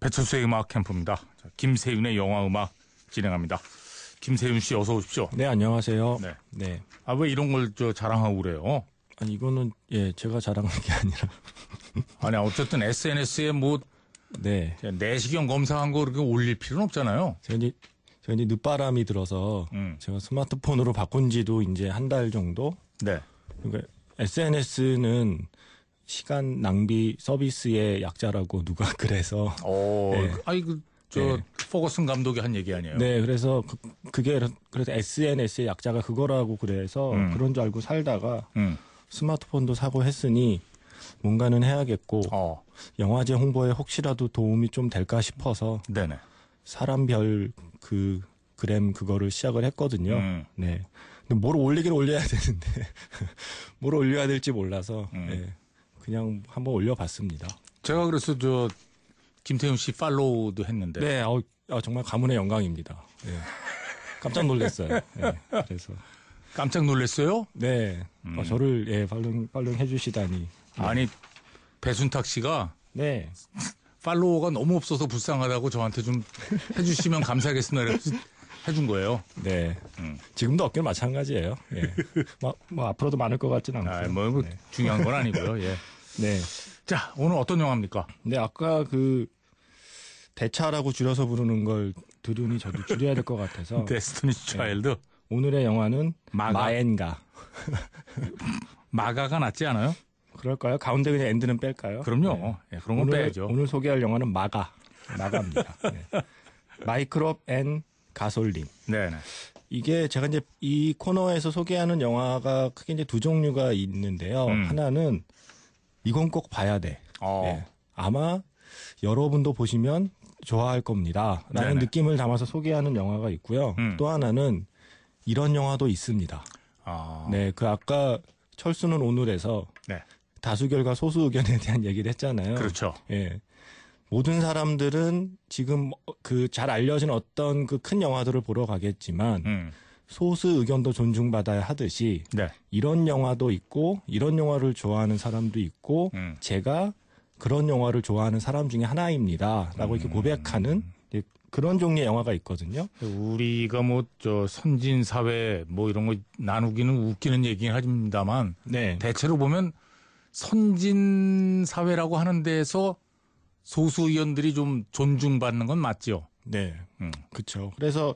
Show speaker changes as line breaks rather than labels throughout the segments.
배철수의 음악 캠프입니다. 김세윤의 영화 음악 진행합니다. 김세윤 씨 어서 오십시오. 네 안녕하세요. 네. 네. 아왜 이런 걸 저 자랑하고 그래요? 아니 이거는 예 제가 자랑한 게 아니라. 아니 어쨌든 SNS에 뭐 네. 내시경 검사한 거이렇게 올릴 필요는 없잖아요. 제가 이제, 이제 늦바람이 들어서 음. 제가 스마트폰으로 바꾼 지도 이제 한 달 정도? 네. 그러니까 SNS는 시간 낭비 서비스의 약자라고 누가 그래서. 어, 네. 예. 그, 아이 그. 저 네. 포거슨 감독이 한 얘기 아니에요? 네, 그래서 그, 게 그래서 SNS의 약자가 그거라고 그래서 음. 그런 줄 알고 살다가 음. 스마트폰도 사고 했으니 뭔가는 해야겠고 어. 영화제 홍보에 혹시라도 도움이 좀 될까 싶어서 네네. 사람별 그 그램 그거를 시작을 했거든요. 음. 네. 뭘 올리긴 올려야 되는데 뭘 올려야 될지 몰라서 음. 네. 그냥 한번 올려봤습니다. 제가 그래서 저 김태훈 씨 팔로우도 했는데. 네, 어, 아, 정말 가문의 영광입니다. 네.
깜짝 놀랐어요. 네,
그래서 깜짝 놀랐어요? 네, 음. 어, 저를 예 팔로잉 팔로잉 해주시다니. 네. 아니 배순탁 씨가 네. 팔로워가 너무 없어서 불쌍하다고 저한테 좀 해주시면 감사하겠습니다. 해준 거예요. 네. 음. 지금도 어깨는 마찬가지예요. 예. 뭐, 뭐, 앞으로도 많을 것 같지는 않고. 아, 뭐, 뭐 네. 중요한 건 아니고요. 예. 네. 자, 오늘 어떤 영화입니까? 네, 아까 그 대차라고 줄여서 부르는 걸 들으니 저도 줄여야 될 것 같아서. 데스티니 차일드. 네. 오늘의 영화는 마가. 마엔가. 마가가 낫지 않아요? 그럴까요? 가운데 그냥 엔드는 뺄까요? 그럼요. 네. 네, 그런 건 오늘, 빼야죠. 오늘 소개할 영화는 마가. 마가입니다. 네. 마이크롭 앤 가솔린. 네, 네 이게 제가 이제 이 코너에서 소개하는 영화가 크게 이제 두 종류가 있는데요. 음. 하나는 이건 꼭 봐야 돼. 어. 네. 아마 여러분도 보시면 좋아할 겁니다. 라는 네네. 느낌을 담아서 소개하는 영화가 있고요. 음. 또 하나는 이런 영화도 있습니다. 아. 네, 그 아까 철수는 오늘에서 네. 다수결과 소수 의견에 대한 얘기를 했잖아요. 그렇죠. 예. 모든 사람들은 지금 그 잘 알려진 어떤 그 큰 영화들을 보러 가겠지만 음. 소수 의견도 존중받아야 하듯이 네. 이런 영화도 있고 이런 영화를 좋아하는 사람도 있고 음. 제가 그런 영화를 좋아하는 사람 중에 하나입니다라고 음. 이렇게 고백하는 그런 종류의 영화가 있거든요. 우리가 뭐 저 선진 사회 뭐 이런 거 나누기는 웃기는 얘기긴 하지만 네. 대체로 보면 선진 사회라고 하는 데에서 소수 의원들이 좀 존중받는 건 맞죠. 네, 음. 그렇죠. 그래서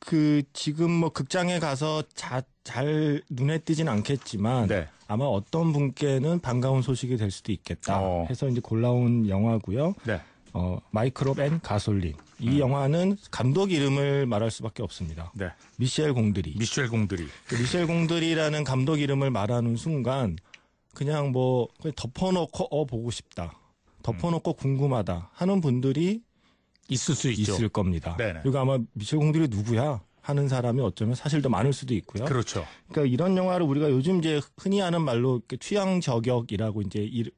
그 지금 뭐 극장에 가서 자, 잘 눈에 띄진 않겠지만 네. 아마 어떤 분께는 반가운 소식이 될 수도 있겠다 어. 해서 이제 골라온 영화고요. 네. 어, 마이크롭 앤 가솔린. 이 음. 영화는 감독 이름을 말할 수밖에 없습니다. 네. 미셸 공들이 미셸 공들이그 미셸 공들이라는 감독 이름을 말하는 순간 그냥 뭐 그냥 덮어놓고 어 보고 싶다. 덮어놓고 음. 궁금하다 하는 분들이 있을 수 있죠. 있을 겁니다. 네네. 그리고 아마 미셸 공들이 누구야? 하는 사람이 어쩌면 사실 더 많을 수도 있고요. 그렇죠. 그러니까 이런 영화를 우리가 요즘 이제 흔히 하는 말로 취향 저격이라고 이제 일,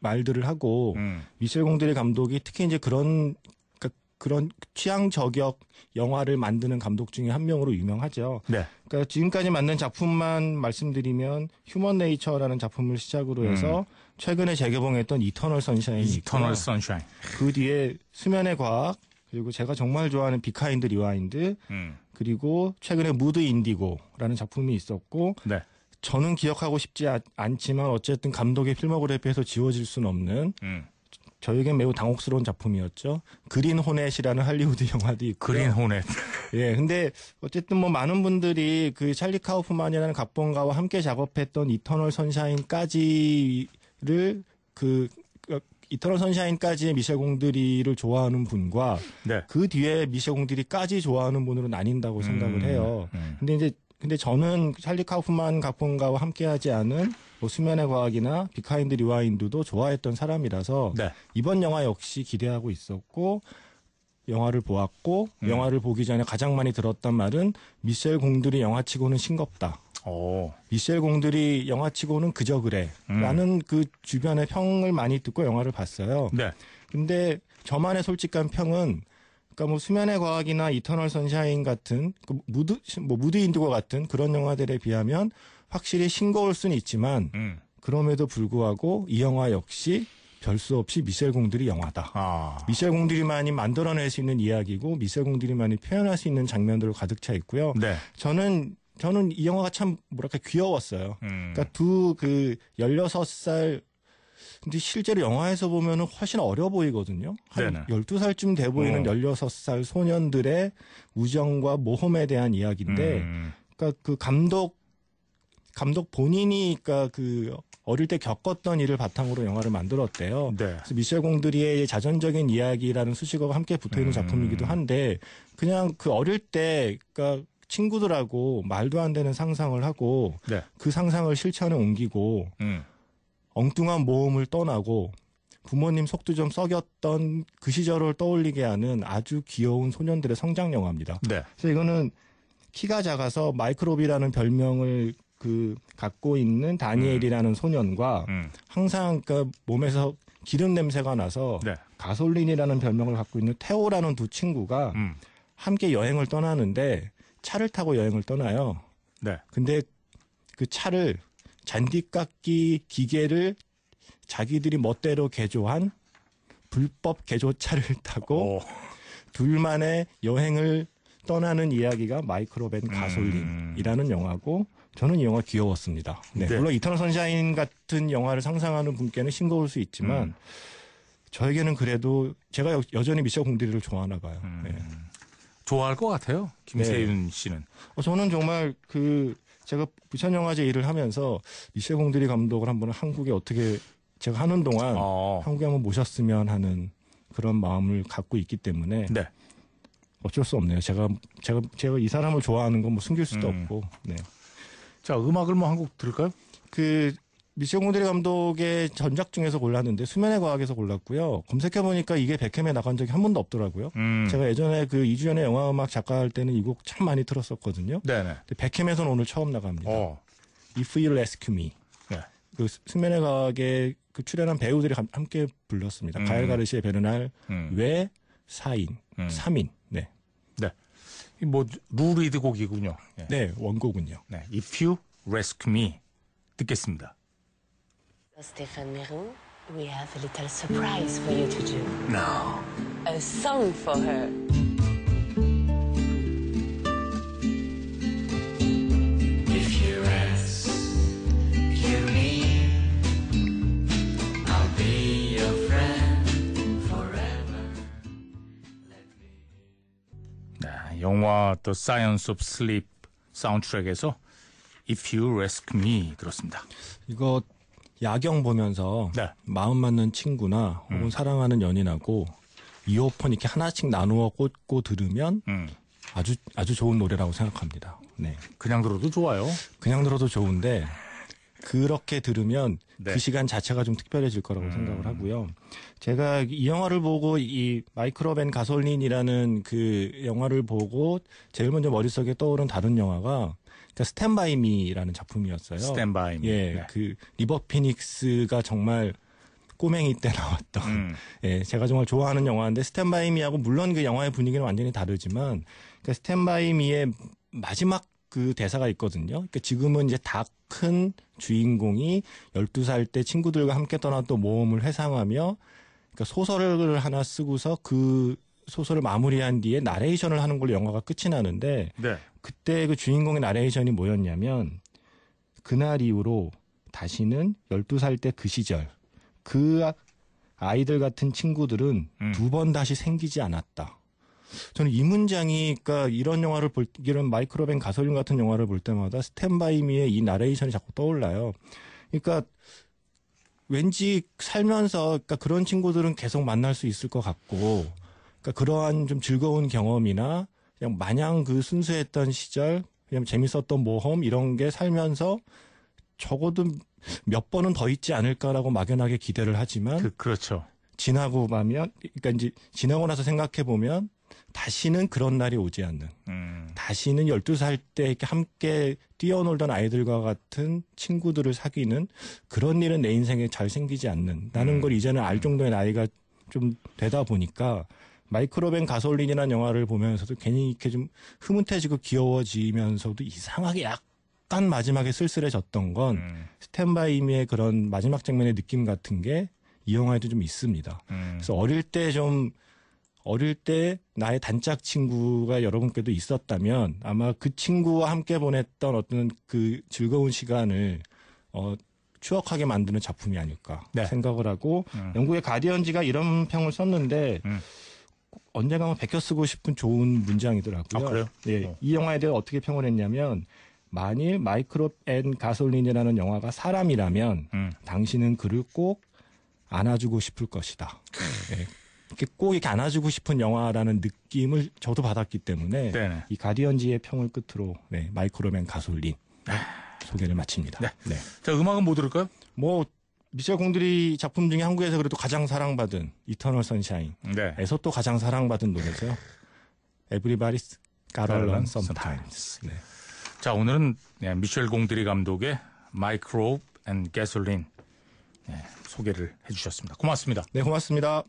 말들을 하고 음. 미셸 공들의 감독이 특히 이제 그런 그러니까 그런 취향 저격 영화를 만드는 감독 중에 한 명으로 유명하죠. 네. 그러니까 지금까지 만든 작품만 말씀드리면 휴먼 네이처라는 작품을 시작으로 해서 음. 최근에 재개봉했던 이터널 선샤인 이터널 선샤인 그 뒤에 수면의 과학 그리고 제가 정말 좋아하는 비카인드 리와인드 음. 그리고 최근에 무드 인디고라는 작품이 있었고 네. 저는 기억하고 싶지 않지만 어쨌든 감독의 필모그래피에서 지워질 수는 없는 음. 저에겐 매우 당혹스러운 작품이었죠. 그린 호넷이라는 할리우드 영화도 있고 그린 호넷. 예, 근데 어쨌든 뭐 많은 분들이 그 찰리 카우프만이라는 각본가와 함께 작업했던 이터널 선샤인까지 를그 어, 이터널 선샤인까지의 미셸 공들이를 좋아하는 분과 네. 그 뒤에 미셸 공들이까지 좋아하는 분으로 나뉜다고 음, 생각을 해요. 음, 음. 근데 이제 근데 저는 찰리 카우프만 각본가와 함께하지 않은 뭐 수면의 과학이나 비카인드 리와인드도 좋아했던 사람이라서 네. 이번 영화 역시 기대하고 있었고 영화를 보았고 음. 영화를 보기 전에 가장 많이 들었던 말은 미셸 공들이 영화치고는 싱겁다. 오. 어. 미셸 공들이 영화치고는 그저 그래. 음. 라는 그 주변의 평을 많이 듣고 영화를 봤어요. 네. 근데 저만의 솔직한 평은 그러니까 뭐 수면의 과학이나 이터널 선샤인 같은 그 무드 뭐 무드 인디고 같은 그런 영화들에 비하면 확실히 싱거울 수는 있지만 음. 그럼에도 불구하고 이 영화 역시 별수 없이 미셸 공들이 영화다. 아. 미셸 공들이만이 만들어낼 수 있는 이야기고 미셸 공들이만이 표현할 수 있는 장면들로 가득 차 있고요. 네. 저는 저는 이 영화가 참 뭐랄까 귀여웠어요. 음. 그러니까 두 그 16살 근데 실제로 영화에서 보면은 훨씬 어려 보이거든요. 한 네네. 12살쯤 돼 보이는 어. 16살 소년들의 우정과 모험에 대한 이야기인데 음. 그러니까 그 감독 감독 본인이 그러니까 그 어릴 때 겪었던 일을 바탕으로 영화를 만들었대요. 네. 그래서 미셸 공드리의 자전적인 이야기라는 수식어가 함께 붙어 있는 음. 작품이기도 한데 그냥 그 어릴 때 그러니까 친구들하고 말도 안 되는 상상을 하고 네. 그 상상을 실천에 옮기고 음. 엉뚱한 모험을 떠나고 부모님 속도 좀 썩였던 그 시절을 떠올리게 하는 아주 귀여운 소년들의 성장 영화입니다. 네. 그래서 이거는 키가 작아서 마이크로비라는 별명을 그 갖고 있는 다니엘이라는 음. 소년과 음. 항상 그 몸에서 기름 냄새가 나서 네. 가솔린이라는 별명을 갖고 있는 테오라는 두 친구가 음. 함께 여행을 떠나는데 차를 타고 여행을 떠나요. 네. 근데 그 차를 잔디깎기 기계를 자기들이 멋대로 개조한 불법 개조차를 타고 오. 둘만의 여행을 떠나는 이야기가 마이크로벤 음. 가솔린이라는 음. 영화고 저는 이 영화 귀여웠습니다. 네, 네. 물론 이터널 선샤인 같은 영화를 상상하는 분께는 싱거울 수 있지만 음. 저에게는 그래도 제가 여전히 미션 공들이를 좋아하나 봐요. 음. 네. 좋아할 것 같아요. 김세윤 네. 씨는. 어, 저는 정말 그 제가 부천영화제 일을 하면서 미셸 공들이 감독을 한번 한국에 어떻게 제가 하는 동안 어. 한국에 한번 모셨으면 하는 그런 마음을 갖고 있기 때문에 네. 어쩔 수 없네요. 제가 제가 제가 이 사람을 좋아하는 건 뭐 숨길 수도 음. 없고. 네. 자 음악을 뭐한곡 들을까요? 그 미시공대리 감독의 전작 중에서 골랐는데 수면의 과학에서 골랐고요. 검색해 보니까 이게 백햄에 나간 적이 한 번도 없더라고요. 음. 제가 예전에 그 이주연의 영화 음악 작가 할 때는 이 곡 참 많이 들었었거든요. 네네. 백햄에서는 오늘 처음 나갑니다. 어. If You r e s c Me. 네. 그 수면의 과학에 그 출연한 배우들이 함께 불렀습니다. 음. 가을 가르시의 베르날, 음. 외 사인, 음. 3인. 네. 네. 뭐 루리드 곡이군요. 네, 네 원곡은요. 네. If You Rescue Me 듣겠습니다. Stéphane Mirou, we have a little surprise for you to do. No. A song for her. If you ask me, I'll be your friend forever. 네, 영화 The Science of Sleep 사운드트랙에서 If You Rescue Me 들었습니다. 이거 야경 보면서 네. 마음 맞는 친구나 혹은 음. 사랑하는 연인하고 이어폰 이렇게 하나씩 나누어 꽂고 들으면 음. 아주 아주 좋은 노래라고 생각합니다. 네. 그냥 들어도 좋아요. 그냥 들어도 좋은데 그렇게 들으면 그 네. 그 시간 자체가 좀 특별해질 거라고 음. 생각을 하고요. 제가 이 영화를 보고 이 마이크로벤 가솔린이라는 그 영화를 보고 제일 먼저 머릿속에 떠오른 다른 영화가 그러니까 스탠바이 미라는 작품이었어요. 스탠바이 미. 예. 네. 그 리버 피닉스가 정말 꼬맹이 때 나왔던 음. 예, 제가 정말 좋아하는 영화인데 스탠바이 미하고 물론 그 영화의 분위기는 완전히 다르지만 그러니까 스탠바이 미의 마지막 그 대사가 있거든요. 그러니까 지금은 이제 다 큰 주인공이 12살 때 친구들과 함께 떠났던 모험을 회상하며 그러니까 소설을 하나 쓰고서 그 소설을 마무리한 뒤에 나레이션을 하는 걸로 영화가 끝이 나는데 네. 그때 그 주인공의 나레이션이 뭐였냐면 그날 이후로 다시는 12살 때 그 시절 그 아, 아이들 같은 친구들은 음. 두번 다시 생기지 않았다. 저는 이 문장이 그러니까 이런 영화를 볼 이런 마이크로벤 가솔린 같은 영화를 볼 때마다 스탠바이미의 이 나레이션이 자꾸 떠올라요. 그러니까 왠지 살면서 그러니까 그런 친구들은 계속 만날 수 있을 것 같고 그러니까 그러한 좀 즐거운 경험이나 그냥 마냥 그 순수했던 시절 그냥 재밌었던 모험 이런 게 살면서 적어도 몇 번은 더 있지 않을까라고 막연하게 기대를 하지만 그, 그렇죠. 지나고 나면 그러니까 이제 지나고 나서 생각해 보면 다시는 그런 날이 오지 않는 음. 다시는 12살 때 이렇게 함께 뛰어놀던 아이들과 같은 친구들을 사귀는 그런 일은 내 인생에 잘 생기지 않는다는 음. 걸 이제는 알 음. 정도의 나이가 좀 되다 보니까 마이크로벤 가솔린이라는 영화를 보면서도 괜히 이렇게 좀 흐뭇해지고 귀여워지면서도 이상하게 약간 마지막에 쓸쓸해졌던 건 음. 스탠바이 미의 그런 마지막 장면의 느낌 같은 게 이 영화에도 좀 있습니다. 음. 그래서 어릴 때좀 어릴 때 나의 단짝 친구가 여러분께도 있었다면 아마 그 친구와 함께 보냈던 어떤 그 즐거운 시간을 어, 추억하게 만드는 작품이 아닐까 네. 생각을 하고 음. 영국의 가디언지가 이런 평을 썼는데 음. 언젠가만 베껴 쓰고 싶은 좋은 문장이더라고요. 아, 그래요? 네, 어. 이 영화에 대해 어떻게 평을 했냐면 만일 마이크로앤 가솔린이라는 영화가 사람이라면 음. 당신은 그를 꼭 안아주고 싶을 것이다. 네. 이렇게 꼭 이렇게 안아주고 싶은 영화라는 느낌을 저도 받았기 때문에 네네. 이가디언즈의 평을 끝으로 네, 마이크로맨 가솔린 네, 소개를 마칩니다. 네. 네. 자 음악은 뭐 들을까요? 뭐 미셸 공들이 작품 중에 한국에서 그래도 가장 사랑받은 이터널 선샤인에서 네. 또 가장 사랑받은 노래죠. 에브리바리스 가럴런 썸타임스. 네. 자 오늘은 네, 미셸 공들이 감독의 마이크로 앤 가솔린 소개를 해주셨습니다. 고맙습니다. 네 고맙습니다.